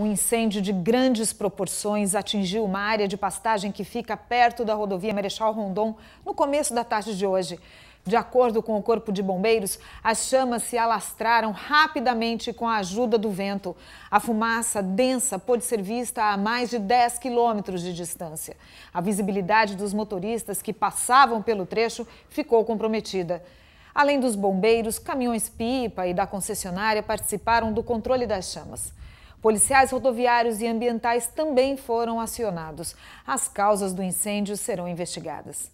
Um incêndio de grandes proporções atingiu uma área de pastagem que fica perto da rodovia Marechal Rondon no começo da tarde de hoje. De acordo com o Corpo de Bombeiros, as chamas se alastraram rapidamente com a ajuda do vento. A fumaça densa pôde ser vista a mais de 10 quilômetros de distância. A visibilidade dos motoristas que passavam pelo trecho ficou comprometida. Além dos bombeiros, caminhões-pipa e da concessionária participaram do controle das chamas. Policiais rodoviários e ambientais também foram acionados. As causas do incêndio serão investigadas.